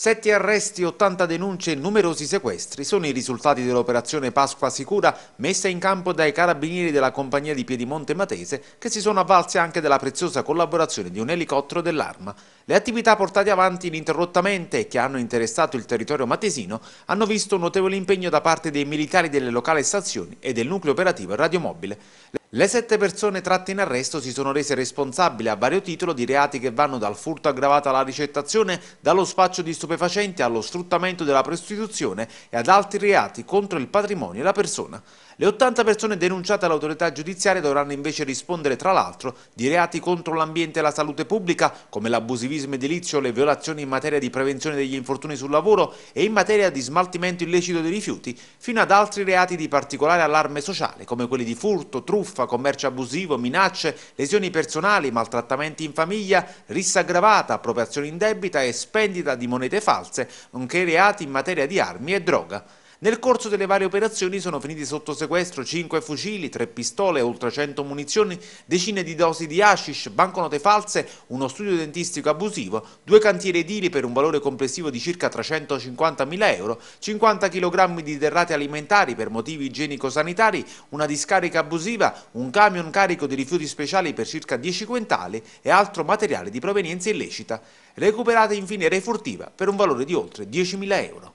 Sette arresti, 80 denunce e numerosi sequestri sono i risultati dell'operazione Pasqua Sicura messa in campo dai carabinieri della compagnia di Piedimonte Matese che si sono avvalsi anche della preziosa collaborazione di un elicottero dell'Arma. Le attività portate avanti ininterrottamente e che hanno interessato il territorio matesino hanno visto un notevole impegno da parte dei militari delle locali stazioni e del nucleo operativo radiomobile. Le sette persone tratte in arresto si sono rese responsabili a vario titolo di reati che vanno dal furto aggravato alla ricettazione, dallo spaccio di stupefacenti allo sfruttamento della prostituzione e ad altri reati contro il patrimonio e la persona. Le 80 persone denunciate all'autorità giudiziaria dovranno invece rispondere tra l'altro di reati contro l'ambiente e la salute pubblica come l'abusivismo edilizio, le violazioni in materia di prevenzione degli infortuni sul lavoro e in materia di smaltimento illecito dei rifiuti, fino ad altri reati di particolare allarme sociale come quelli di furto, truffa, truffa, commercio abusivo, minacce, lesioni personali, maltrattamenti in famiglia, rissa aggravata, appropriazione in debita e spendita di monete false, nonché reati in materia di armi e droga. Nel corso delle varie operazioni sono finiti sotto sequestro 5 fucili, 3 pistole, oltre 100 munizioni, decine di dosi di hashish, banconote false, uno studio dentistico abusivo, due cantieri edili per un valore complessivo di circa 350.000 euro, 50 kg di derrate alimentari per motivi igienico-sanitari, una discarica abusiva, un camion carico di rifiuti speciali per circa 10 quintali e altro materiale di provenienza illecita. Recuperate infine refurtiva per un valore di oltre 10.000 euro.